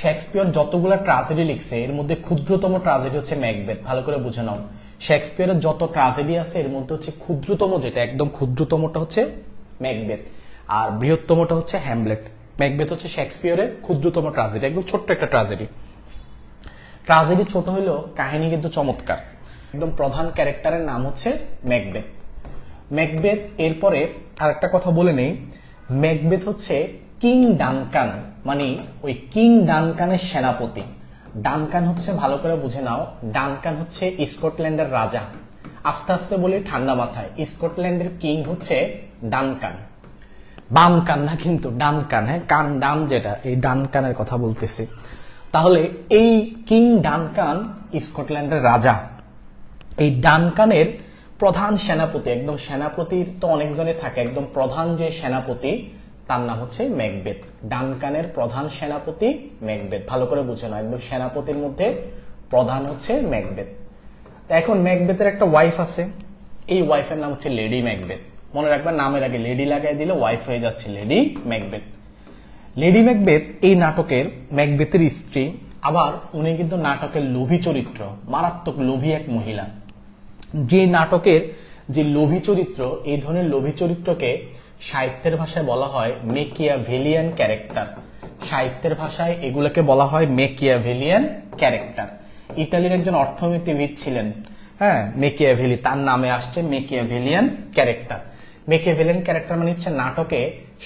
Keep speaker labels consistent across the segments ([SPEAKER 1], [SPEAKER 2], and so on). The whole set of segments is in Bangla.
[SPEAKER 1] শেক্সপিয়র যতগুলো ট্রাজেডি লিখছে এর মধ্যে ক্ষুদ্রতম ট্রাজেডি হচ্ছে ম্যাকবেথ ভালো করে বুঝে নাও শেক্সপিয়রের যত ট্রাজেডি আছে এর মধ্যে হচ্ছে ক্ষুদ্রতম যেটা একদম ক্ষুদ্রতমটা হচ্ছে ম্যাকবেথ আর বৃহত্তমটা হচ্ছে হ্যামলেট ম্যাকবেথ হচ্ছে শেক্সপিয়রের ক্ষুদ্রতম ট্রাজেডি একদম ছোট্ট একটা ট্রাজেডি ট্রাজেডি ছোট হলেও কাহিনী কিন্তু চমৎকার একদম প্রধান ক্যারেক্টারের নাম হচ্ছে ম্যাকবেথ ম্যাকবেথ এরপরে আর একটা কথা বলে নেই ম্যাকবেথ হচ্ছে কিং ডানকান মানে ওই কিং ডানকানের সেনাপতি ডানকান হচ্ছে ভালো করে বুঝে নাও ডানকান হচ্ছে স্কটল্যান্ডের রাজা আস্তে আস্তে বলি ঠান্ডা মাথায় স্কটল্যান্ডের কিং হচ্ছে ডানকান বাম কান না কিন্তু ডান কান হ্যাঁ কান ডান যেটা এই ডান কানের কথা বলতেছি তাহলে এই কিং ডানকান স্কটল্যান্ডের রাজা এই ডানকানের প্রধান সেনাপতি একদম সেনাপতির তো অনেকজনে থাকে একদম প্রধান যে সেনাপতি তার নাম হচ্ছে ম্যাকবেদ ডানকানের প্রধান সেনাপতি ম্যাকবেদ ভালো করে বুঝে নাও একদম সেনাপতির মধ্যে প্রধান হচ্ছে ম্যাকবেদ তা এখন ম্যাকবেদের একটা ওয়াইফ আছে এই ওয়াইফের নাম হচ্ছে লেডি ম্যাকবেদ মনে রাখবেন নামের আগে লেডি লাগাই দিলে ওয়াইফ হয়ে যাচ্ছে লেডি ম্যাকবেদ লেডি ম্যাকবেদ এই নাটকের ম্যাকবেদের স্ত্রী আবার উনি কিন্তু নাটকের লোভী চরিত্র মারাত্মক লোভী এক মহিলা যে নাটকের যে লোভী চরিত্র এই ধরনের লোভী চরিত্রকে সাহিত্যের ভাষায় বলা হয় মেকিয়া ভেলিয়ান ক্যারেক্টার সাহিত্যের ভাষায় এগুলোকে বলা হয় মেকিয়া ভেলিয়ান ক্যারেক্টার ইতালির একজন অর্থনীতিবিদ ছিলেন হ্যাঁ মেকিয়া ভেলি তার নামে আসছে মেকিয়া ভেলিয়ান ক্যারেক্টার ভেলিয়ান ক্যারেক্টার মানে হচ্ছে নাটকে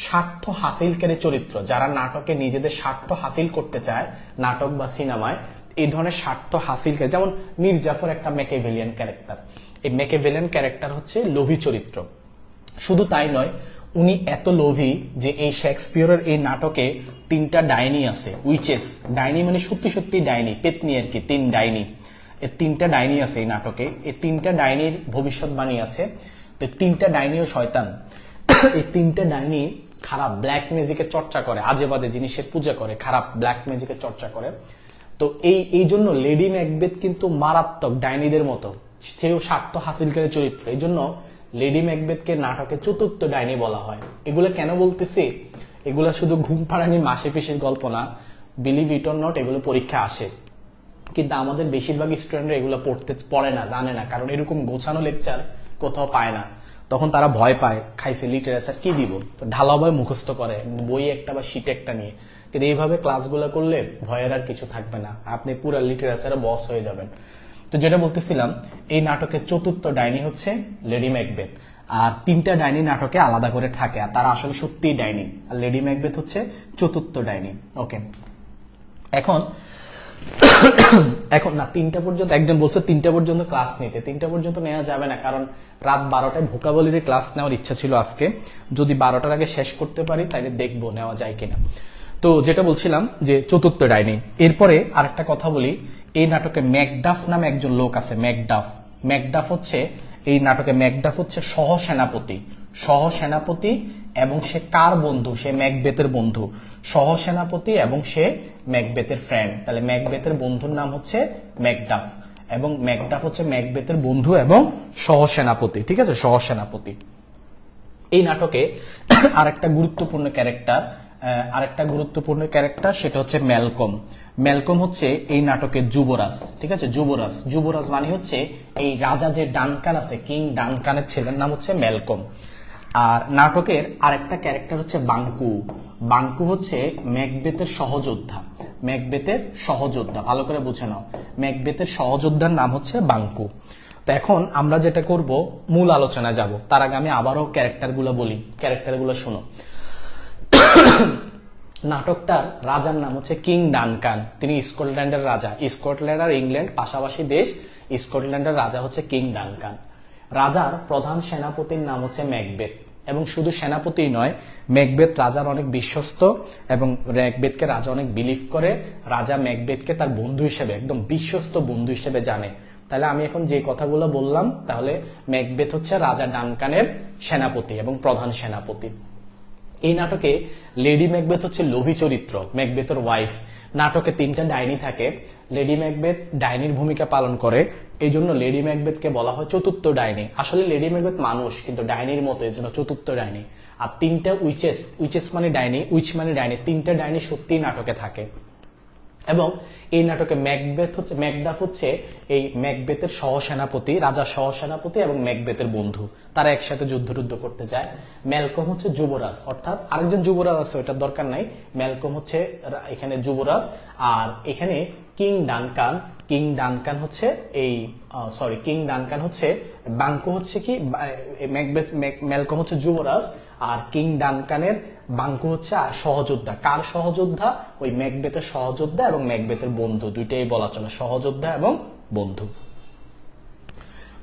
[SPEAKER 1] স্বার্থ হাসিলকারী চরিত্র যারা নাটকে নিজেদের স্বার্থ হাসিল করতে চায় নাটক বা সিনেমায় এই ধরনের স্বার্থ হাসিলকারী যেমন মীর জাফর একটা মেকেভেলিয়ান ক্যারেক্টার এই মেকেভেলিয়ান ক্যারেক্টার হচ্ছে লোভী চরিত্র শুধু তাই নয় উনি এত লোভী যে এই শেক্সপিয়রের এই নাটকে তিনটা ডাইনি আছে উইচেস ডাইনি মানে সত্যি সত্যি ডাইনি পেতনি আর কি তিন ডাইনি এই তিনটা ডাইনি আছে এই নাটকে এই তিনটা ডাইনির ভবিষ্যৎবাণী আছে তো তিনটা ডাইনিও শয়তান এই তিনটা ডাইনি খারাপ ব্ল্যাক ম্যাজিকের চর্চা করে আজে বাজে জিনিসের পূজা করে খারাপ ব্ল্যাক ম্যাজিকের চর্চা করে তো এই এই জন্য লেডি ম্যাকবেথ কিন্তু মারাত্মক ডাইনিদের মতো সেও স্বার্থ হাসিল করে চরিত্র এই জন্য লেডি ম্যাকবেথকে নাটকে চতুর্থ ডাইনি বলা হয় এগুলো কেন বলতেছি এগুলো শুধু ঘুম পাড়ানি মাসে পিসের গল্প না বিলিভ ইট অর নট এগুলো পরীক্ষা আসে কিন্তু আমাদের বেশিরভাগ স্টুডেন্টরা এগুলো পড়তে পড়ে না জানে না কারণ এরকম গোছানো লেকচার কোথাও পায় না তখন তারা ভয় পায় খাইছে লিটারেচার কি দিব ভয় মুখস্থ করে বই একটা বা শীত একটা নিয়ে কিন্তু এইভাবে ক্লাসগুলো করলে ভয়ের আর কিছু থাকবে না আপনি পুরো লিটারেচারে বস হয়ে যাবেন তো যেটা বলতেছিলাম এই নাটকের চতুর্থ ডাইনি হচ্ছে লেডি ম্যাকবেথ আর তিনটা ডাইনি নাটকে আলাদা করে থাকে আর তারা আসলে সত্যিই ডাইনি আর লেডি ম্যাকবেথ হচ্ছে চতুর্থ ডাইনি ওকে এখন এখন না তিনটা পর্যন্ত একজন বলছে তিনটা পর্যন্ত ক্লাস নিতে তিনটা পর্যন্ত নেওয়া যাবে না কারণ রাত বারোটায় ভোকাবলির ক্লাস নেওয়ার ইচ্ছা ছিল আজকে যদি বারোটার আগে শেষ করতে পারি তাহলে দেখবো নেওয়া যায় কিনা তো যেটা বলছিলাম যে চতুর্থ ডাইনি এরপরে আরেকটা কথা বলি এই নাটকে ম্যাকডাফ নামে একজন লোক আছে ম্যাকডাফ ম্যাকডাফ হচ্ছে এই নাটকে ম্যাকডাফ হচ্ছে সহসেনাপতি সহসেনাপতি এবং সে কার বন্ধু সে ম্যাকবেতের বন্ধু সহসেনাপতি এবং সে ম্যাকবেতের ফ্রেন্ড তাহলে ম্যাকবেতের বন্ধুর নাম হচ্ছে ম্যাকডাফ এবং ম্যাকডাফ হচ্ছে ম্যাকবেতের বন্ধু এবং সহসেনাপতি ঠিক আছে সহসেনাপতি এই নাটকে আরেকটা গুরুত্বপূর্ণ ক্যারেক্টার আরেকটা গুরুত্বপূর্ণ ক্যারেক্টার সেটা হচ্ছে ম্যালকম ম্যালকম হচ্ছে এই নাটকের যুবরাজ ঠিক আছে যুবরাজ যুবরাজ মানে হচ্ছে এই রাজা যে ডানকান আছে কিং ডানকানের ছেলের নাম হচ্ছে ম্যালকম আর নাটকের আরেকটা ক্যারেক্টার হচ্ছে বাঙ্কু বাঙ্কু হচ্ছে ম্যাকবেতের সহযোদ্ধা ম্যাকবেতের সহযোদ্ধা ভালো করে বুঝে নাও ম্যাকবেতের সহযোদ্ধার নাম হচ্ছে বাঙ্কু তো এখন আমরা যেটা করব মূল আলোচনা যাব তার আগে আমি আবারও ক্যারেক্টারগুলো বলি ক্যারেক্টারগুলো শোনো নাটকটার রাজার নাম হচ্ছে কিং ডানকান তিনি স্কটল্যান্ডের রাজা স্কটল্যান্ড আর ইংল্যান্ড পাশাপাশি দেশ স্কটল্যান্ডের রাজা হচ্ছে কিং ডানকান রাজার প্রধান সেনাপতির নাম হচ্ছে ম্যাকবেথ এবং শুধু সেনাপতি নয় ম্যাকবেথ রাজার অনেক বিশ্বস্ত এবং ম্যাকবেথকে রাজা অনেক বিলিভ করে রাজা ম্যাকবেথকে তার বন্ধু হিসেবে একদম বিশ্বস্ত বন্ধু হিসেবে জানে তাহলে আমি এখন যে কথাগুলো বললাম তাহলে ম্যাকবেথ হচ্ছে রাজা ডানকানের সেনাপতি এবং প্রধান সেনাপতি এই নাটকে লেডি ম্যাকবেথ হচ্ছে লোভী চরিত্র ম্যাকবেথর ওয়াইফ নাটকে তিনটা ডাইনি থাকে লেডি ম্যাকবেথ ডাইনির ভূমিকা পালন করে এই জন্য লেডি ম্যাকবেথকে বলা হয় চতুর্থ ডাইনি আসলে লেডি ম্যাকবেথ মানুষ কিন্তু ডাইনির মতো এই জন্য চতুর্থ ডাইনি আর তিনটা উইচেস উইচেস মানে ডাইনি উইচ মানে ডাইনি তিনটা ডাইনি সত্যি নাটকে থাকে এবং এই নাটকে ম্যাকবেথ হচ্ছে ম্যাকডাফ হচ্ছে এই ম্যাকবেথের সহসেনাপতি রাজা সহসেনাপতি এবং ম্যাকবেথের বন্ধু তারা একসাথে যুদ্ধ টুদ্ধ করতে যায় ম্যালকম হচ্ছে যুবরাজ অর্থাৎ আরেকজন যুবরাজ আছে ওটার দরকার নাই ম্যালকম হচ্ছে এখানে যুবরাজ আর এখানে কিং ডানকান কিং ডানকান হচ্ছে এই সরি কিং ডানকান হচ্ছে বাংকো হচ্ছে কি ম্যাকবেথ ম্যালকম হচ্ছে যুবরাজ আর কিং ডানকানের বাংকো হচ্ছে আর সহযোদ্ধা কার সহযোদ্ধা ওই ম্যাকবেথের সহযোদ্ধা এবং ম্যাকবেথের বন্ধু দুইটাই বলা চলে সহযোদ্ধা এবং বন্ধু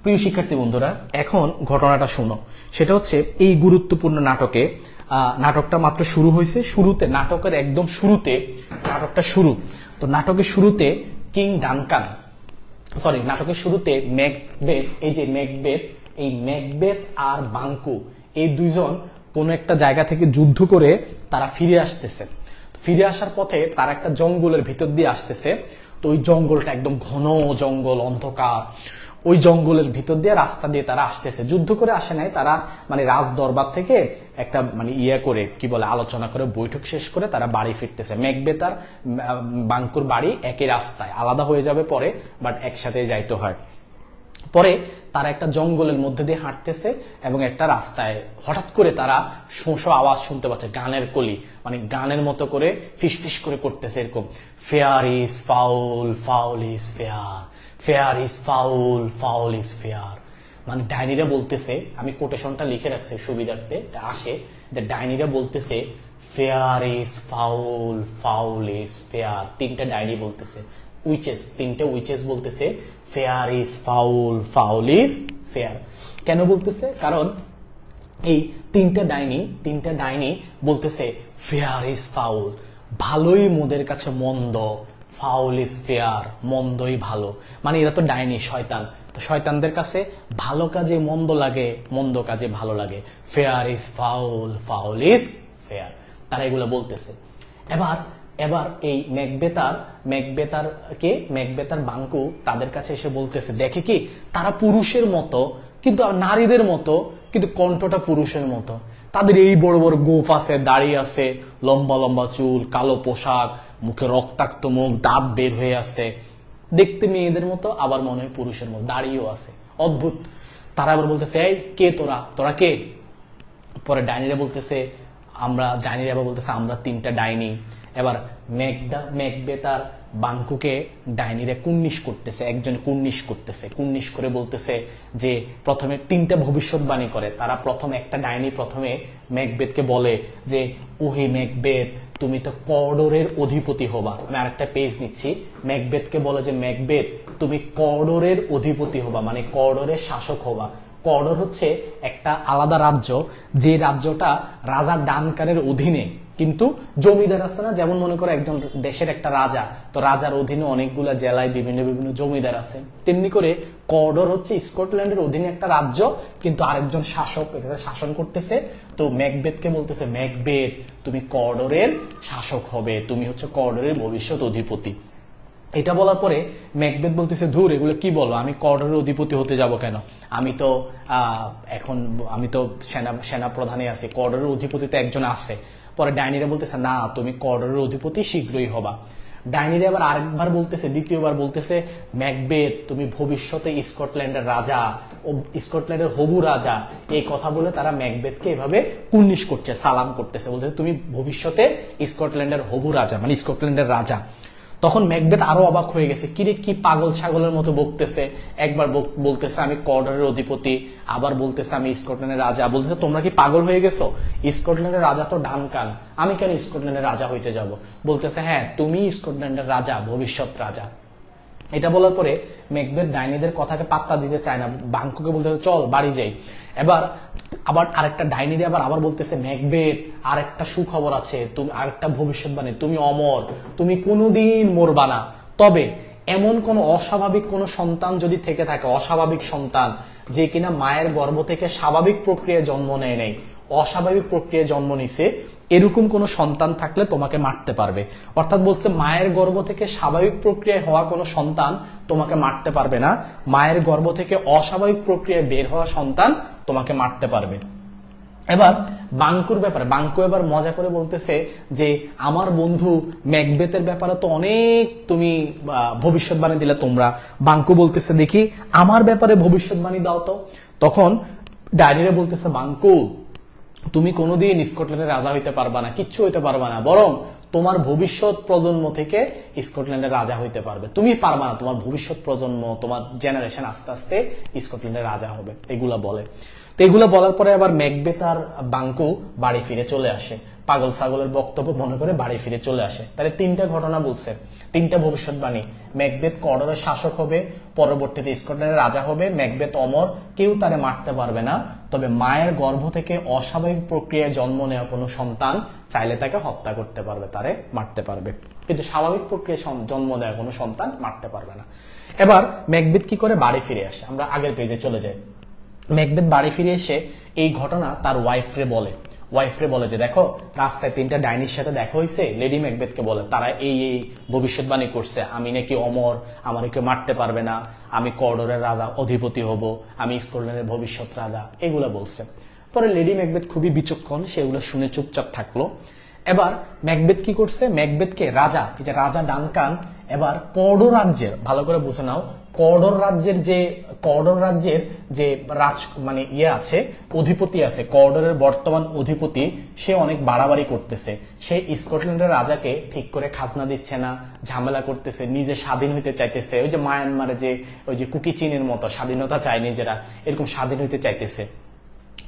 [SPEAKER 1] প্রিয় শিক্ষার্থী বন্ধুরা এখন ঘটনাটা শুনো সেটা হচ্ছে এই গুরুত্বপূর্ণ নাটকে নাটকটা মাত্র শুরু হয়েছে শুরুতে নাটকের একদম শুরুতে নাটকটা শুরু তো নাটকের শুরুতে কিং ডানকান সরি নাটকের শুরুতে ম্যাকবেথ এই যে ম্যাকবেথ এই ম্যাকবেথ আর বাঙ্কু এই দুইজন কোনো একটা জায়গা থেকে যুদ্ধ করে তারা ফিরে আসতেছে ফিরে আসার পথে তারা একটা জঙ্গলের ভিতর দিয়ে আসতেছে তো ওই জঙ্গলটা একদম ঘন জঙ্গল অন্ধকার ওই জঙ্গলের ভিতর দিয়ে রাস্তা দিয়ে তারা আসতেছে যুদ্ধ করে আসে নাই তারা মানে রাজ দরবার থেকে একটা মানে ইয়ে করে কি বলে আলোচনা করে বৈঠক শেষ করে তারা বাড়ি ফিরতেছে মেঘবেতার বাঙ্কুর বাড়ি একই রাস্তায় আলাদা হয়ে যাবে পরে বাট একসাথে যাইতে হয় পরে তারা একটা জঙ্গলের মধ্যে দিয়ে হাঁটতেছে এবং একটা রাস্তায় হঠাৎ করে তারা শোঁশো আওয়াজ শুনতে পাচ্ছে গানের কলি মানে গানের মতো করে ফিস ফিস করে করতেছে এরকম fair is foul foul is fair fair is foul foul is fair মানে ডাইনিরা বলতেছে আমি কোটেশনটা লিখে রাখছি সুবিধার্থে আসে যে ডাইনিরা বলতেছে fair is foul foul is fair তিনটা ডাইনি বলতেছে উইচেস তিনটা উইচেস বলতেছে fair is foul foul is fair কেন বলতেছে কারণ এই তিনটা ডাইনি তিনটা ডাইনি বলতেছে ফেয়ার ইজ ফাউল ভালোই মোদের কাছে মন্দ ফাউল ইজ ফেয়ার মন্দই ভালো মানে এরা তো ডাইনি শয়তান তো শয়তানদের কাছে ভালো কাজে মন্দ লাগে মন্দ কাজে ভালো লাগে fair is foul foul is fair তারা এগুলো বলতেছে এবার এবার এই ম্যাকবেতার কে ম্যাকবেতার বাঙ্কু তাদের কাছে এসে বলতেছে দেখে কি তারা পুরুষের মতো কিন্তু নারীদের মতো কিন্তু কণ্ঠটা পুরুষের মতো তাদের এই বড় বড় গোফ আছে দাড়ি আছে লম্বা লম্বা চুল কালো পোশাক মুখে রক্তাক্ত মুখ দাঁত বের হয়ে আছে দেখতে মেয়েদের মতো আবার মনে হয় পুরুষের মতো দাঁড়িয়েও আছে অদ্ভুত তারা আবার বলতেছে এই কে তোরা তোরা কে পরে ডাইনিরা বলতেছে আমরা ডাইনিরা আবার বলতেছে আমরা তিনটা ডাইনি এবার মেঘদা ম্যাকবে তার বাঙ্কুকে ডাইনিরা কুন্নিশ করতেছে একজন কুন্নিশ করতেছে কুন্নিশ করে বলতেছে যে প্রথমে তিনটা ভবিষ্যৎবাণী করে তারা প্রথম একটা ডাইনি প্রথমে ম্যাকবেদকে বলে যে ওহে ম্যাকবেদ তুমি তো করডোরের অধিপতি হবা আমি আরেকটা পেজ নিচ্ছি ম্যাকবেথকে বলে যে ম্যাকবেথ তুমি করডোরের অধিপতি হবা মানে কর্ডোরের শাসক হবা কর্ডোর হচ্ছে একটা আলাদা রাজ্য যে রাজ্যটা রাজা ডানকারের অধীনে কিন্তু জমিদার আছে না যেমন মনে করো একজন দেশের একটা রাজা তো রাজার অধীনে অনেকগুলো জেলায় বিভিন্ন বিভিন্ন জমিদার আছে তেমনি করে কর্ডর হচ্ছে স্কটল্যান্ডের অধীনে একটা রাজ্য কিন্তু আরেকজন শাসক এটা শাসন করতেছে তো ম্যাকবেদকে বলতেছে ম্যাকবেদ তুমি কর্ডরের শাসক হবে তুমি হচ্ছে কর্ডরের ভবিষ্যৎ অধিপতি এটা বলার পরে ম্যাকবেদ বলতেছে ধুর এগুলো কি বলো আমি কর্ডরের অধিপতি হতে যাব কেন আমি তো এখন আমি তো সেনা সেনা প্রধানে আছি কর্ডরের অধিপতিতে একজন আছে পরে ডাইনিরা বলতেছে না তুমি কর্ডরের অধিপতি শীঘ্রই হবা ডাইনিরা আবার আরেকবার বলতেছে দ্বিতীয়বার বলতেছে ম্যাকবেথ তুমি ভবিষ্যতে স্কটল্যান্ডের রাজা ও স্কটল্যান্ডের হবু রাজা এই কথা বলে তারা ম্যাকবেথকে এভাবে কুর্নিশ করছে সালাম করতেছে বলতেছে তুমি ভবিষ্যতে স্কটল্যান্ডের হবু রাজা মানে স্কটল্যান্ডের রাজা তখন ম্যাকবেথ আরো অবাক হয়ে গেছে কিরে কি পাগল ছাগলের মতো বকতেছে একবার বলতেছে আমি কর্ডারের অধিপতি আবার বলতেছে আমি স্কটল্যান্ডের রাজা বলতেছে তোমরা কি পাগল হয়ে গেছো স্কটল্যান্ডের রাজা তো ডান কান আমি কেন স্কটল্যান্ডের রাজা হইতে যাব বলতেছে হ্যাঁ তুমি স্কটল্যান্ডের রাজা ভবিষ্যৎ রাজা এটা বলার পরে মেঘবেদ ডাইনিদের কথাকে পাত্তা দিতে চায় না বাংকুকে বলতে চল বাড়ি যাই এবার আবার আরেকটা ডাইনি আবার আবার বলতেছে ম্যাকবেথ আরেকটা সুখবর আছে তুমি আরেকটা ভবিষ্যৎবাণী তুমি অমর তুমি কোনোদিন মরবা না তবে এমন কোন অস্বাভাবিক কোন সন্তান যদি থেকে থাকে অস্বাভাবিক সন্তান যে কিনা মায়ের গর্ভ থেকে স্বাভাবিক প্রক্রিয়ায় জন্ম নেয় নেই অস্বাভাবিক প্রক্রিয়ায় জন্ম নিছে এরকম কোনো সন্তান থাকলে তোমাকে মারতে পারবে অর্থাৎ বলছে মায়ের গর্ভ থেকে স্বাভাবিক প্রক্রিয়ায় হওয়া কোনো সন্তান তোমাকে মারতে পারবে না মায়ের গর্ভ থেকে অস্বাভাবিক প্রক্রিয়ায় বের হওয়া সন্তান তোমাকে মারতে পারবে এবার বাঙ্কুর ব্যাপারে বাঙ্কু এবার মজা করে বলতেছে যে আমার বন্ধু ম্যাকবেতের ব্যাপারে তো অনেক তুমি ভবিষ্যৎবাণী দিলে তোমরা বাঙ্কু বলতেছে দেখি আমার ব্যাপারে ভবিষ্যৎবাণী দাও তো তখন ডায়রিয়া বলতেছে বাঙ্কু তুমি কোনোদিন স্কটল্যান্ডের রাজা হইতে পারবা না কিচ্ছু হইতে পারবা না বরং তোমার ভবিষ্যৎ প্রজন্ম থেকে স্কটল্যান্ডের রাজা হইতে পারবে তুমি পারবা না তোমার ভবিষ্যৎ প্রজন্ম তোমার জেনারেশন আস্তে আস্তে স্কটল্যান্ডের রাজা হবে এগুলা বলে তো এগুলো বলার পরে আবার ম্যাকবে তার বাঙ্কু বাড়ি ফিরে চলে আসে পাগল ছাগলের বক্তব্য মনে করে বাড়ি ফিরে চলে আসে তাহলে তিনটা ঘটনা বলছে তিনটা ভবিষ্যৎবাণী ম্যাকবেথ কররের শাসক হবে পরবর্তীতে স্কটল্যান্ডের রাজা হবে ম্যাকবেথ অমর কেউ তারে মারতে পারবে না তবে মায়ের গর্ভ থেকে অস্বাভাবিক প্রক্রিয়ায় জন্ম নেওয়া কোনো সন্তান চাইলে তাকে হত্যা করতে পারবে তারে মারতে পারবে কিন্তু স্বাভাবিক প্রক্রিয়ায় জন্ম নেওয়া কোনো সন্তান মারতে পারবে না এবার মেঘবিদ কি করে বাড়ি ফিরে আসে আমরা আগের পেজে চলে যাই মেঘবেদ বাড়ি ফিরে এসে এই ঘটনা তার ওয়াইফরে বলে ওয়াইফরে বলে যে দেখো রাস্তায় তিনটা ডাইনির সাথে দেখা হয়েছে লেডি ম্যাকবেথকে বলে তারা এই এই ভবিষ্যৎবাণী করছে আমি নাকি অমর আমার কেউ মারতে পারবে না আমি করডরের রাজা অধিপতি হব আমি স্কটল্যান্ডের ভবিষ্যৎ রাজা এগুলো বলছে পরে লেডি ম্যাকবেথ খুবই বিচক্ষণ সেগুলো শুনে চুপচাপ থাকলো এবার ম্যাকবেথ কি করছে ম্যাকবেথকে রাজা এই যে রাজা ডানকান এবার কর্ড রাজ্যের ভালো করে বুঝে নাও করডর রাজ্যের যে করডর রাজ্যের যে রাজ মানে ইয়ে আছে অধিপতি আছে করডরের বর্তমান অধিপতি সে অনেক বাড়াবাড়ি করতেছে সে স্কটল্যান্ডের রাজাকে ঠিক করে খাজনা দিচ্ছে না ঝামেলা করতেছে নিজে স্বাধীন হইতে চাইতেছে ওই যে মায়ানমারে যে ওই যে কুকি চীনের মতো স্বাধীনতা চায় নিজেরা এরকম স্বাধীন হইতে চাইতেছে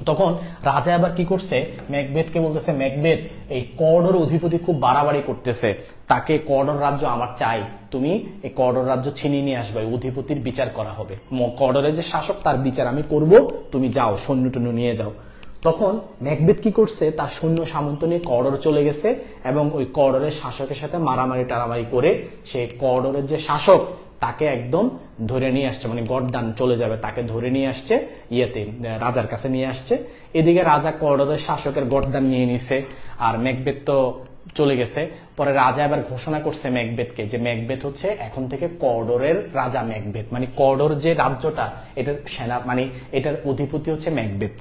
[SPEAKER 1] তখন রাজা আবার কি করছে ম্যাকবেদকে বলতেছে ম্যাকবেদ এই করডর অধিপতি খুব বাড়াবাড়ি করতেছে তাকে করডর রাজ্য আমার চাই তুমি এই করর রাজ্য ছিনিয়ে নিয়ে আসবে অধিপতির বিচার করা হবে কররের যে শাসক তার বিচার আমি করব তুমি যাও সৈন্য টৈন্য নিয়ে যাও তখন ম্যাকবেদ কি করছে তার সৈন্য সামন্ত নিয়ে করর চলে গেছে এবং ওই কররের শাসকের সাথে মারামারি টারামারি করে সে কররের যে শাসক তাকে একদম ধরে নিয়ে আসছে মানে গরদান চলে যাবে তাকে ধরে নিয়ে আসছে ইয়েতে রাজার কাছে নিয়ে আসছে এদিকে রাজা কররের শাসকের গড়দান নিয়ে নিছে আর ম্যাকবেদ তো চলে গেছে পরে রাজা এবার ঘোষণা করছে ম্যাকবেথকে যে ম্যাকবেথ হচ্ছে এখন থেকে কর্ডোরের রাজা ম্যাকবেথ মানে কর্ডোর যে রাজ্যটা এটার সেনা মানে এটার অধিপতি হচ্ছে ম্যাকবেথ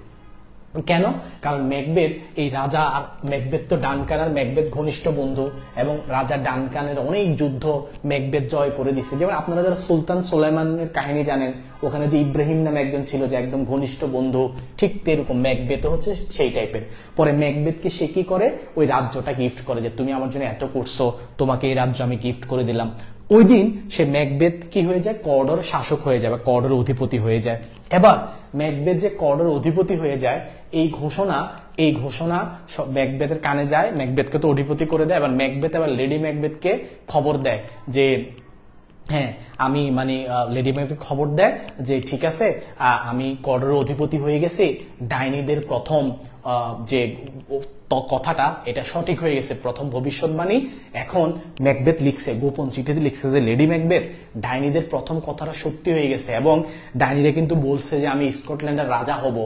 [SPEAKER 1] কেন কারণ ম্যাকবেদ এই রাজা আর ম্যাকবেদ তো ডানকান আর ম্যাকবেদ ঘনিষ্ঠ বন্ধু এবং রাজা ডানকানের অনেক যুদ্ধ ম্যাকবেদ জয় করে দিচ্ছে যেমন আপনারা যারা সুলতান সোলাইমানের কাহিনী জানেন ওখানে যে ইব্রাহিম নামে একজন ছিল যে একদম ঘনিষ্ঠ বন্ধু ঠিক এরকম ম্যাকবেদ হচ্ছে সেই টাইপের পরে ম্যাকবেদকে সে কি করে ওই রাজ্যটা গিফট করে যে তুমি আমার জন্য এত করছো তোমাকে এই রাজ্য আমি গিফট করে দিলাম ওই দিন সে ম্যাকবেদ কি হয়ে যায় করডর শাসক হয়ে যায় বা করডর অধিপতি হয়ে যায় এবার ম্যাকবেদ যে করডর অধিপতি হয়ে যায় এই ঘোষণা এই ঘোষণা ম্যাকবেদের কানে যায় ম্যাকবেদকে তো অধিপতি করে দেয় এবার ম্যাকবেদ আবার লেডি ম্যাকবেদকে খবর দেয় যে হ্যাঁ আমি মানে লেডি ম্যাকবেদ খবর দেয় যে ঠিক আছে আমি করডর অধিপতি হয়ে গেছি ডাইনিদের প্রথম যে কথাটা এটা সঠিক হয়ে গেছে প্রথম ভবিষ্যৎবাণী এখন ম্যাকবেথ লিখছে গোপন চিঠিতে লিখছে যে লেডি ম্যাকবেথ ডাইনিদের প্রথম কথাটা সত্যি হয়ে গেছে এবং ডাইনিরা কিন্তু বলছে যে আমি স্কটল্যান্ডের রাজা হব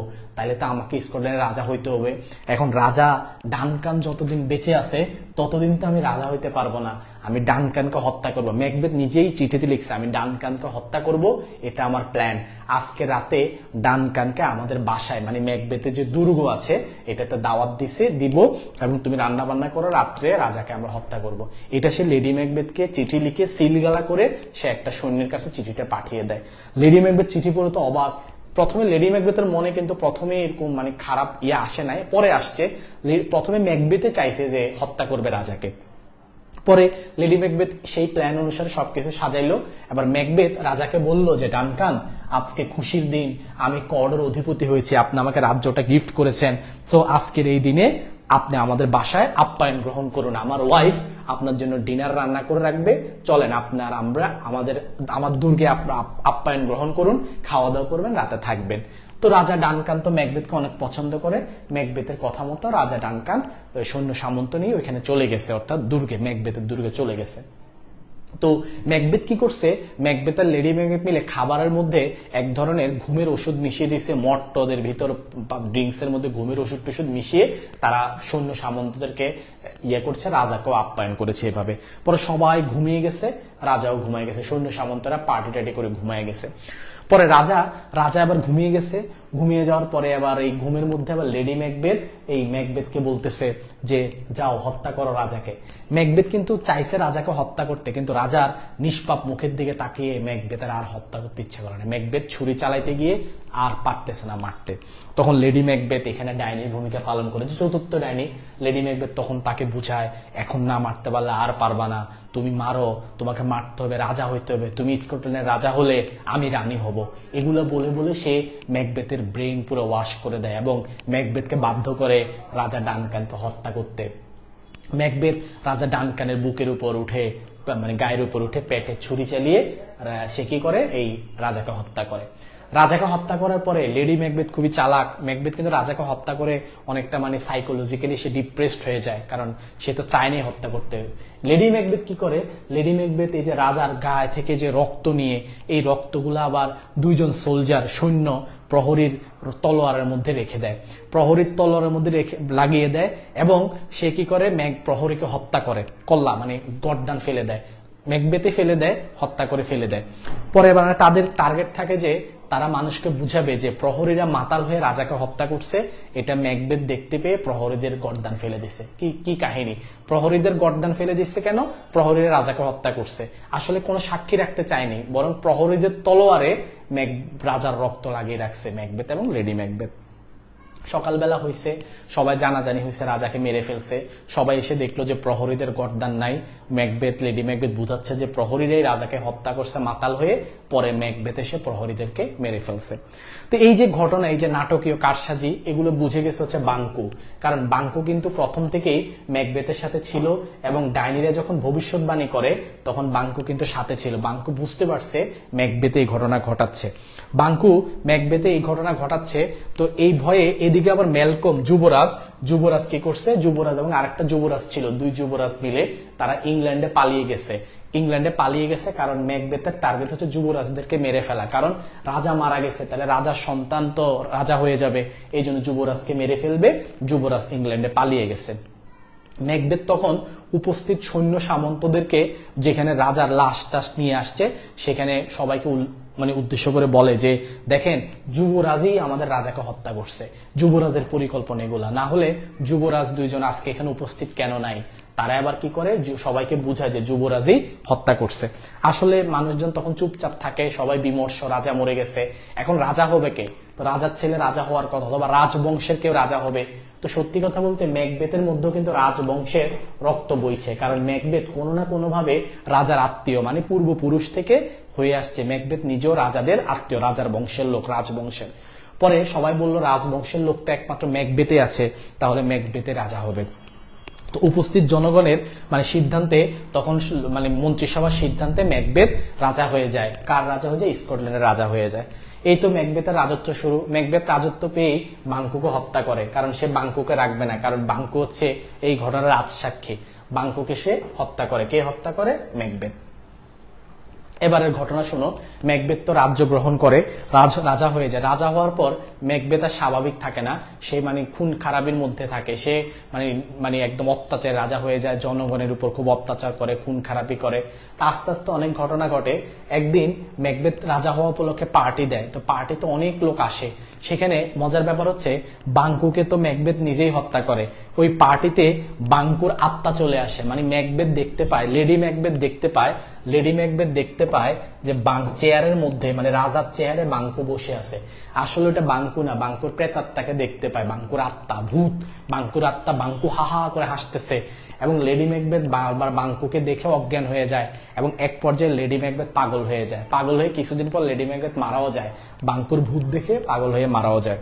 [SPEAKER 1] তাহলে তো আমাকে স্কটল্যান্ডের রাজা হইতে হবে এখন রাজা ডানকান যতদিন বেঁচে আছে ততদিন তো আমি রাজা হইতে পারবো না আমি ডানকানকে হত্যা করবো ম্যাকবেথ নিজেই চিঠিতে লিখছে আমি ডানকানকে হত্যা করব এটা আমার প্ল্যান আজকে রাতে ডানকানকে আমাদের বাসায় মানে ম্যাকবেথের যে দুর্গ আছে এটাতে দাওয়াত দিছে দিব এবং তুমি রান্না বান্না করো রাত্রে রাজাকে আমরা হত্যা করব এটা সে লেডি ম্যাকবেথকে চিঠি লিখে সিলগালা করে সে একটা সৈন্যের কাছে চিঠিটা পাঠিয়ে দেয় লেডি ম্যাকবেথ চিঠি পড়ে তো অবাক প্রথমে লেডি ম্যাকবেথের মনে কিন্তু প্রথমে এরকম মানে খারাপ ইয়ে আসে নাই পরে আসছে প্রথমে ম্যাকবেথে চাইছে যে হত্যা করবে রাজাকে পরে লেডি ম্যাকবেথ সেই প্ল্যান অনুসারে সবকিছু সাজাইলো এবার ম্যাকবেথ রাজাকে বলল যে ডানকান আজকে খুশির দিন আমি করর অধিপতি হয়েছি আপনি আমাকে রাজ্যটা গিফট করেছেন তো আজকের এই দিনে আপনি আমাদের বাসায় আপ্যায়ন গ্রহণ করুন আমার ওয়াইফ আপনার জন্য ডিনার রান্না করে রাখবে চলেন আপনার আমরা আমাদের আমার দুর্গে আপ্যায়ন গ্রহণ করুন খাওয়া দাওয়া করবেন রাতে থাকবেন তো রাজা ডানকান তো ম্যাকবেদকে অনেক পছন্দ করে ম্যাকবেথের কথা মতো রাজা ডানকান সৈন্য সামন্ত নিয়ে ওইখানে চলে গেছে অর্থাৎ দুর্গে ম্যাকবেথের দুর্গে চলে গেছে তো ম্যাকবেদ কি করছে ম্যাকবেদ আর লেডি ম্যাকবেদ মিলে খাবারের মধ্যে এক ধরনের ঘুমের ওষুধ মিশিয়ে দিয়েছে মট টদের ভিতর ড্রিঙ্কসের মধ্যে ঘুমের ওষুধ টষুধ মিশিয়ে তারা সৈন্য সামন্তদেরকে ইয়ে করছে রাজাকেও আপ্যায়ন করেছে এভাবে পরে সবাই ঘুমিয়ে গেছে রাজাও ঘুমায় গেছে সৈন্য সামন্তরা পার্টি টাটি করে ঘুমায় গেছে পরে রাজা রাজা আবার ঘুমিয়ে গেছে ঘুমিয়ে যাওয়ার পরে আবার এই ঘুমের মধ্যে আবার লেডি ম্যাকবেদ এই ম্যাকবেদকে বলতেছে যে যাও হত্যা করো রাজাকে ম্যাকবেদ কিন্তু চাইছে রাজাকে হত্যা করতে কিন্তু রাজার নিষ্পাপ মুখের দিকে তাকিয়ে ম্যাকবেদের আর হত্যা করতে ইচ্ছে করে না ম্যাকবেদ ছুরি চালাইতে গিয়ে আর পারতেছে না মারতে তখন লেডি ম্যাকবেদ এখানে ডাইনির ভূমিকা পালন করেছে চতুর্থ ডাইনি লেডি ম্যাকবেদ তখন তাকে বুঝায় এখন না মারতে পারলে আর পারবা না তুমি মারো তোমাকে মারতে হবে রাজা হইতে হবে তুমি স্কটল্যান্ডের রাজা হলে আমি রানী হব এগুলো বলে বলে সে ম্যাকবেদের রাজাদের ব্রেন পুরো ওয়াশ করে দেয় এবং ম্যাকবেথকে বাধ্য করে রাজা ডানকানকে হত্যা করতে ম্যাকবেথ রাজা ডানকানের বুকের উপর উঠে মানে গায়ের উপর উঠে পেটে ছুরি চালিয়ে সে কি করে এই রাজাকে হত্যা করে রাজাকে হত্যা করার পরে লেডি ম্যাকবেথ খুবই চালাক ম্যাকবেথ কিন্তু রাজাকে হত্যা করে অনেকটা মানে সাইকোলজিক্যালি সে ডিপ্রেসড হয়ে যায় কারণ সে তো নেই হত্যা করতে লেডি ম্যাকবেথ কি করে লেডি ম্যাকবেথ এই যে রাজার গায়ে থেকে যে রক্ত নিয়ে এই রক্তগুলো আবার দুইজন সোলজার সৈন্য প্রহরীর তলোয়ারের মধ্যে রেখে দেয় প্রহরীর তলোয়ারের মধ্যে রেখে লাগিয়ে দেয় এবং সে কি করে ম্যাক প্রহরীকে হত্যা করে কল্লা মানে গর্দান ফেলে দেয় ম্যাকবেতে ফেলে দেয় হত্যা করে ফেলে দেয় পরে তাদের টার্গেট থাকে যে তারা মানুষকে বুঝাবে যে প্রহরীরা মাতাল হয়ে রাজাকে হত্যা করছে এটা ম্যাকবেদ দেখতে পেয়ে প্রহরীদের গর্দান ফেলে দিছে কি কি কাহিনী প্রহরীদের গর্দান ফেলে দিচ্ছে কেন প্রহরীরা রাজাকে হত্যা করছে আসলে কোনো সাক্ষী রাখতে চায়নি বরং প্রহরীদের তলোয়ারে ম্যাক রাজার রক্ত লাগিয়ে রাখছে ম্যাকবেদ এবং লেডি ম্যাকবেদ সকালবেলা হয়েছে সবাই জানাজানি হয়েছে রাজাকে মেরে ফেলছে সবাই এসে দেখলো যে প্রহরীদের গর্দান নাই ম্যাকবেথ লেডি ম্যাকবেথ বুঝাচ্ছে যে প্রহরীরাই রাজাকে হত্যা করছে মাতাল হয়ে পরে ম্যাকবেথ এসে প্রহরীদেরকে মেরে ফেলছে তো এই যে ঘটনা এই যে নাটকীয় কারসাজি এগুলো বুঝে গেছে হচ্ছে বাঙ্কু কারণ বাঙ্কু কিন্তু প্রথম থেকেই ম্যাকবেথের সাথে ছিল এবং ডাইনিরা যখন ভবিষ্যৎবাণী করে তখন বাঙ্কু কিন্তু সাথে ছিল বাঙ্কু বুঝতে পারছে ম্যাকবেথ এই ঘটনা ঘটাচ্ছে বাঙ্কু ম্যাকবেতে এই ঘটনা ঘটাচ্ছে তো এই ভয়ে এদিকে আবার ম্যালকম যুবরাজ যুবরাজ কি করছে যুবরাজ এবং আরেকটা যুবরাজ ছিল দুই যুবরাজ মিলে তারা ইংল্যান্ডে পালিয়ে গেছে ইংল্যান্ডে পালিয়ে গেছে কারণ ম্যাকবেতের টার্গেট হচ্ছে যুবরাজদেরকে মেরে ফেলা কারণ রাজা মারা গেছে তাহলে রাজার সন্তান তো রাজা হয়ে যাবে এই জন্য যুবরাজকে মেরে ফেলবে যুবরাজ ইংল্যান্ডে পালিয়ে গেছে ম্যাকবেদ তখন উপস্থিত সৈন্য সামন্তদেরকে যেখানে রাজার লাশ টাস নিয়ে আসছে সেখানে সবাইকে মানে উদ্দেশ্য করে বলে যে দেখেন যুবরাজই আমাদের রাজাকে হত্যা করছে যুবরাজের পরিকল্পনা এগুলা না হলে যুবরাজ দুইজন আজকে এখানে উপস্থিত কেন নাই তারা আবার কি করে সবাইকে বুঝায় যে যুবরাজই হত্যা করছে আসলে মানুষজন তখন চুপচাপ থাকে সবাই বিমর্ষ রাজা মরে গেছে এখন রাজা হবে কে তো রাজার ছেলে রাজা হওয়ার কথা অথবা রাজবংশের কেউ রাজা হবে তো সত্যি কথা বলতে ম্যাকবেথের মধ্যেও কিন্তু রাজবংশের রক্ত বইছে কারণ ম্যাকবেথ কোনো না কোনোভাবে রাজার আত্মীয় মানে পূর্বপুরুষ থেকে হয়ে আসছে ম্যাকবেথ নিজেও রাজাদের আত্মীয় রাজার বংশের লোক রাজবংশের পরে সবাই বলল রাজবংশের লোক তো একমাত্র ম্যাকবেতে আছে তাহলে ম্যাকবেতে রাজা হবে তো উপস্থিত জনগণের মানে সিদ্ধান্তে তখন মানে মন্ত্রিসভার সিদ্ধান্তে ম্যাকবেথ রাজা হয়ে যায় কার রাজা হয়ে যায় স্কটল্যান্ডের রাজা হয়ে যায় এই তো ম্যাকবেথের রাজত্ব শুরু ম্যাকবেথ রাজত্ব পেয়েই বাংকুকে হত্যা করে কারণ সে বাংকুকে রাখবে না কারণ বাংকু হচ্ছে এই ঘটনার রাজসাক্ষী বাংকুকে সে হত্যা করে কে হত্যা করে ম্যাকবেথ এবারের ঘটনা শুনো ম্যাকবেদ তো রাজ্য গ্রহণ করে রাজ রাজা হয়ে যায় রাজা হওয়ার পর ম্যাকবেদ আর স্বাভাবিক থাকে না সে মানে খুন খারাপের মধ্যে থাকে সে মানে মানে একদম অত্যাচার রাজা হয়ে যায় জনগণের উপর খুব অত্যাচার করে খুন খারাপি করে তা আস্তে আস্তে অনেক ঘটনা ঘটে একদিন ম্যাকবেদ রাজা হওয়া উপলক্ষে পার্টি দেয় তো পার্টিতে অনেক লোক আসে সেখানে মজার ব্যাপার হচ্ছে বাঙ্কুকে তো ম্যাকবেদ নিজেই হত্যা করে ওই পার্টিতে বাঙ্কুর আত্মা চলে আসে মানে ম্যাকবেদ দেখতে পায় লেডি ম্যাকবেদ দেখতে পায় লেডি ম্যাকবেদ দেখতে পায় যে বাং চেয়ারের মধ্যে মানে রাজার চেয়ারে বাঙ্কু বসে আছে আসলে ওটা বাঙ্কু না বাঙ্কুর প্রেতাত্মাকে দেখতে পায় বাঙ্কুর আত্মা ভূত বাঙ্কুর আত্মা বাঙ্কু হাহা করে হাসতেছে এবং লেডি ম্যাকবেথ বারবার বাঙ্কুকে দেখে অজ্ঞান হয়ে যায় এবং এক পর্যায়ে লেডি ম্যাকবেথ পাগল হয়ে যায় পাগল হয়ে কিছুদিন পর লেডি ম্যাকবেথ মারাও যায় বাঙ্কুর ভূত দেখে পাগল হয়ে মারাও যায়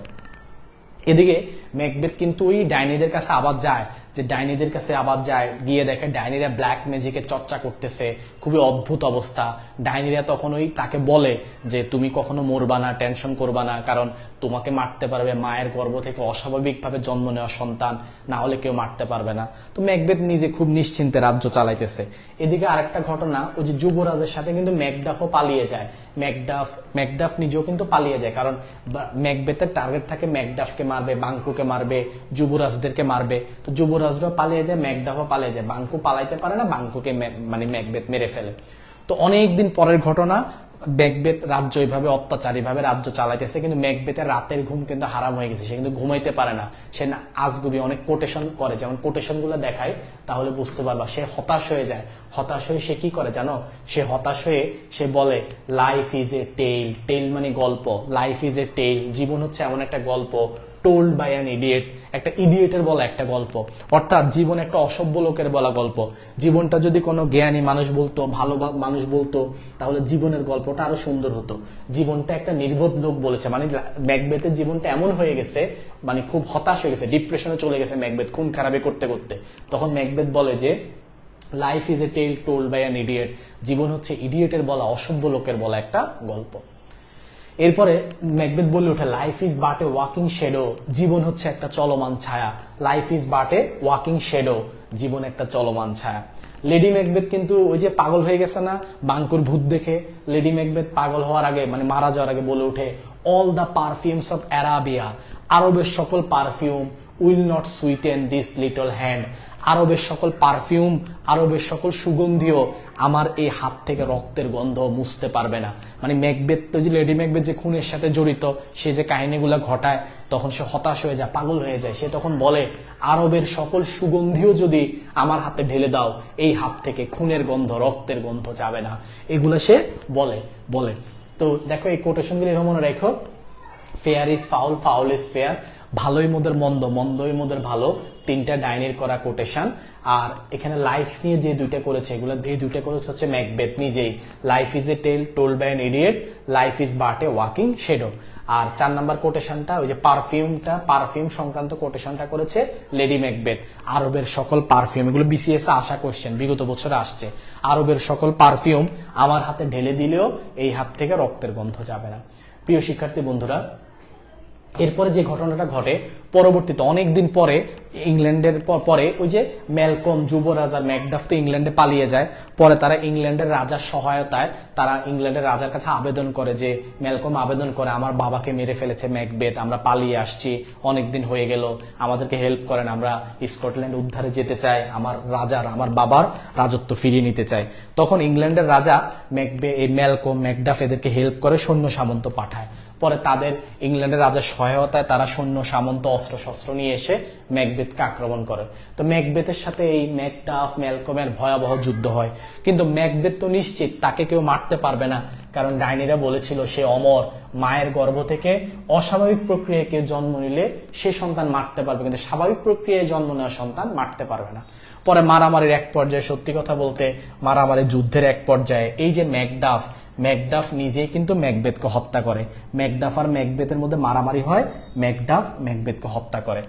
[SPEAKER 1] এদিকে ম্যাকবেথ কিন্তু ওই ডাইনিদের কাছে আবার যায় যে ডাইনিদের কাছে আবার যায় গিয়ে দেখে ডাইনিরা ব্ল্যাক ম্যাজিকের চর্চা করতেছে খুবই অদ্ভুত অবস্থা ডাইনিরা তখন ওই তাকে বলে যে তুমি কখনো মরবা না টেনশন করবা না কারণ তোমাকে মারতে পারবে মায়ের গর্ব থেকে অস্বাভাবিকভাবে জন্ম নেওয়া সন্তান না হলে কেউ মারতে পারবে না তো ম্যাকবেথ নিজে খুব নিশ্চিন্তে রাজ্য চালাইতেছে এদিকে আরেকটা ঘটনা ওই যে যুবরাজের সাথে কিন্তু ম্যাকডাফও পালিয়ে যায় ম্যাকডাফ ম্যাকডাফ নিজেও কিন্তু পালিয়ে যায় কারণ ম্যাকবেথের টার্গেট থাকে ম্যাকডাফকে মারবে বাঙ্কুকে মারবে যুবরাজদেরকে মারবে তো যুবরাজরাও পালিয়ে যায় ম্যাকডাফও পালিয়ে যায় বাঙ্কু পালাইতে পারে না বাঙ্কুকে মানে ম্যাকবেদ মেরে ফেলে তো অনেকদিন পরের ঘটনা ম্যাকবেথ রাজ্য এইভাবে অত্যাচারী ভাবে রাজ্য চালাইতেছে কিন্তু ম্যাকবেদের রাতের ঘুম কিন্তু হারাম হয়ে গেছে সে কিন্তু ঘুমাইতে পারে না সে না আজগুবি অনেক কোটেশন করে যেমন কোটেশন গুলো দেখায় তাহলে বুঝতে পারবা সে হতাশ হয়ে যায় হতাশ হয়ে সে কি করে জানো সে হতাশ হয়ে সে বলে লাইফ ইজ এ টেল টেল মানে গল্প লাইফ ইজ এ টেল জীবন হচ্ছে এমন একটা গল্প টোল্ড বাই অ্যান ইডিয়েট একটা ইডিয়েটের বলা একটা গল্প অর্থাৎ জীবন একটা অসভ্য লোকের বলা গল্প জীবনটা যদি কোনো জ্ঞানী মানুষ বলতো ভালো মানুষ বলতো তাহলে জীবনের গল্পটা আরো সুন্দর হতো জীবনটা একটা নির্বোধ লোক বলেছে মানে ম্যাকবেথের জীবনটা এমন হয়ে গেছে মানে খুব হতাশ হয়ে গেছে ডিপ্রেশনে চলে গেছে ম্যাকবেথ খুন খারাপে করতে করতে তখন ম্যাকবেথ বলে যে life is a tale told by an idiot জীবন হচ্ছে ইডিয়েটের বলা অসভ্য লোকের বলা একটা গল্প এরপরে ম্যাকবেথ বলে ওঠে life is but a walking shadow জীবন হচ্ছে একটা চলমান ছায়া life is but a walking shadow জীবন একটা চলমান ছায়া লেডি ম্যাকবেথ কিন্তু ওই যে পাগল হয়ে গেছে না বাঙ্কুর ভূত দেখে লেডি ম্যাকবেথ পাগল হওয়ার আগে মানে মারা যাওয়ার আগে বলে ওঠে all the perfumes of Arabia আরবের সকল perfume will not sweeten this little hand আরবের সকল পারফিউম আরবের সকল সুগন্ধিও আমার এই হাত থেকে রক্তের গন্ধ মুছতে পারবে না মানে ম্যাকবেদ তো যে লেডি ম্যাকবেদ যে খুনের সাথে জড়িত সে যে কাহিনীগুলো ঘটায় তখন সে হতাশ হয়ে যায় পাগল হয়ে যায় সে তখন বলে আরবের সকল সুগন্ধিও যদি আমার হাতে ঢেলে দাও এই হাত থেকে খুনের গন্ধ রক্তের গন্ধ যাবে না এগুলো সে বলে বলে তো দেখো এই কোটেশনগুলো এভাবে মনে রেখো fair is foul foul is fair ভালোই মোদের মন্দ মন্দই মোদের ভালো তিনটা ডাইনের করা কোটেশন আর এখানে লাইফ নিয়ে যে দুইটা করেছে এগুলো এই দুইটা করেছে হচ্ছে ম্যাকবেথ নিজেই life is a tale told by an idiot life is but a walking shadow আর চার নাম্বার কোটেশনটা ওই যে পারফিউমটা পারফিউম সংক্রান্ত কোটেশনটা করেছে লেডি ম্যাকবেথ আরবের সকল পারফিউম এগুলো বিসিএস আসা কোশ্চেন বিগত বছরে আসছে আরবের সকল পারফিউম আমার হাতে ঢেলে দিলেও এই হাত থেকে রক্তের গন্ধ যাবে না প্রিয় শিক্ষার্থী বন্ধুরা এরপরে যে ঘটনাটা ঘটে পরবর্তীতে অনেকদিন পরে ইংল্যান্ডের পরে ওই যে ম্যালকম যুবরাজ আর ম্যাকডাফ তো ইংল্যান্ডে পালিয়ে যায় পরে তারা ইংল্যান্ডের রাজার সহায়তায় তারা ইংল্যান্ডের রাজার কাছে আবেদন করে যে ম্যালকম আবেদন করে আমার বাবাকে মেরে ফেলেছে ম্যাকবেদ আমরা পালিয়ে আসছি অনেক দিন হয়ে গেল আমাদেরকে হেল্প করেন আমরা স্কটল্যান্ড উদ্ধারে যেতে চাই আমার রাজার আমার বাবার রাজত্ব ফিরিয়ে নিতে চাই তখন ইংল্যান্ডের রাজা ম্যাকবে এই ম্যালকম ম্যাকডাফ এদেরকে হেল্প করে সৈন্য সামন্ত পাঠায় পরে তাদের ইংল্যান্ডের রাজার সহায়তায় তারা সৈন্য সামন্ত অস্ত্র শস্ত্র নিয়ে এসে ম্যাকবেথকে আক্রমণ করে তো ম্যাকবেথের সাথে এই ম্যাকটাফ ম্যালকমের ভয়াবহ যুদ্ধ হয় কিন্তু ম্যাকবেথ তো নিশ্চিত তাকে কেউ মারতে পারবে না কারণ ডাইনিরা বলেছিল সে অমর মায়ের গর্ভ থেকে অস্বাভাবিক প্রক্রিয়ায় কেউ জন্ম নিলে সে সন্তান মারতে পারবে কিন্তু স্বাভাবিক প্রক্রিয়ায় জন্ম নেওয়া সন্তান মারতে পারবে না পরে মারামারির এক পর্যায়ে সত্যি কথা বলতে মারামারি যুদ্ধের এক পর্যায়ে এই যে ম্যাকডাফ ম্যাকডাফ নিজেই কিন্তু ম্যাকবেদকে হত্যা করে ম্যাকডাফ আর ম্যাকবেদের মধ্যে মারামারি হয় ম্যাকডাফ ম্যাকবেদকে হত্যা করে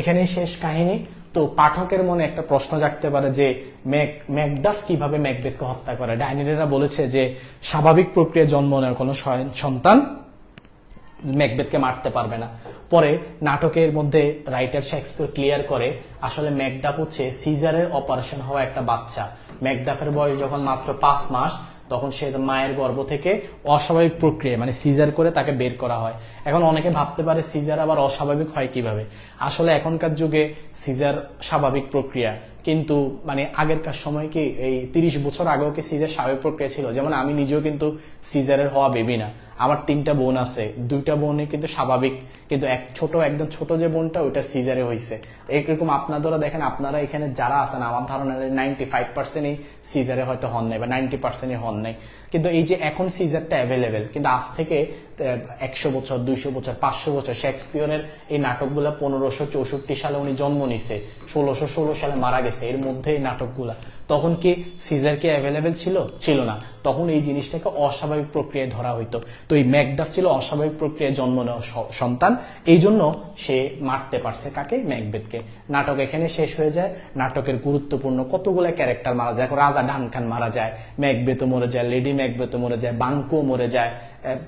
[SPEAKER 1] এখানে শেষ কাহিনী তো পাঠকের মনে একটা প্রশ্ন জাগতে পারে যে ম্যাক ম্যাকডাফ কিভাবে ম্যাকবেদকে হত্যা করে ডাইনিডেরা বলেছে যে স্বাভাবিক প্রক্রিয়া জন্ম নেওয়ার কোনো সন্তান ম্যাকবেদকে মারতে পারবে না পরে নাটকের মধ্যে রাইটার শেক্সপিয়ার ক্লিয়ার করে আসলে ম্যাকডাফ হচ্ছে সিজারের অপারেশন হওয়া একটা বাচ্চা ম্যাকডাফের বয়স যখন মাত্র পাঁচ মাস তখন সে মায়ের গর্ভ থেকে অস্বাভাবিক প্রক্রিয়া মানে সিজার করে তাকে বের করা হয় এখন অনেকে ভাবতে পারে সিজার আবার অস্বাভাবিক হয় কিভাবে আসলে এখনকার যুগে সিজার স্বাভাবিক প্রক্রিয়া কিন্তু মানে আগেরকার সময় কি এই তিরিশ বছর আগেও কি সিজার স্বাভাবিক প্রক্রিয়া ছিল যেমন আমি নিজেও কিন্তু সিজারের হওয়া বেবি না আমার তিনটা বোন আছে দুইটা বোনে কিন্তু স্বাভাবিক কিন্তু এক ছোট একদম ছোট যে বোনটা ওইটা সিজারে হয়েছে এরকম আপনারা দেখেন আপনারা এখানে যারা আছেন আমার ধারণা নাইনটি ফাইভ পার্সেন্টই সিজারে হয়তো হন নাই বা নাইনটি পার্সেন্টই হন নাই কিন্তু এই যে এখন সিজারটা অ্যাভেলেবেল কিন্তু আজ থেকে একশো বছর দুইশো বছর পাঁচশো বছর শেক্সপিয়রের এই নাটকগুলো পনেরোশো চৌষট্টি সালে উনি জন্ম নিছে ষোলোশো ষোলো সালে মারা গেছে এর মধ্যে এই নাটকগুলা তখন কি সিজার কি অ্যাভেলেবেল ছিল ছিল না তখন এই জিনিসটাকে অস্বাভাবিক প্রক্রিয়ায় ধরা হইতো তো এই ম্যাকডাফ ছিল অস্বাভাবিক প্রক্রিয়ায় জন্ম নেওয়া সন্তান এই জন্য সে মারতে পারছে কাকে ম্যাকবেদকে নাটক এখানে শেষ হয়ে যায় নাটকের গুরুত্বপূর্ণ কতগুলো ক্যারেক্টার মারা যায় রাজা ডানখান মারা যায় ম্যাকবেদ মরে যায় লেডি ম্যাকবেদ মরে যায় বাঙ্কো মরে যায়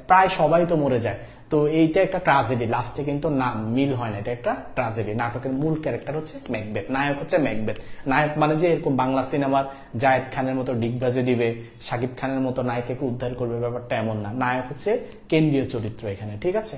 [SPEAKER 1] প্রায় সবাই তো মরে যায় তো এইটা একটা ট্রাজেডি লাস্টে কিন্তু নাম মিল হয় না এটা একটা ট্রাজেডি নাটকের মূল ক্যারেক্টার হচ্ছে ম্যাকবেদ নায়ক হচ্ছে ম্যাকবেদ নায়ক মানে যে এরকম বাংলা সিনেমার জায়েদ খানের মতো ডিগবাজে দিবে শাকিব খানের মতো নায়ককে উদ্ধার করবে ব্যাপারটা এমন না নায়ক হচ্ছে কেন্দ্রীয় চরিত্র এখানে ঠিক আছে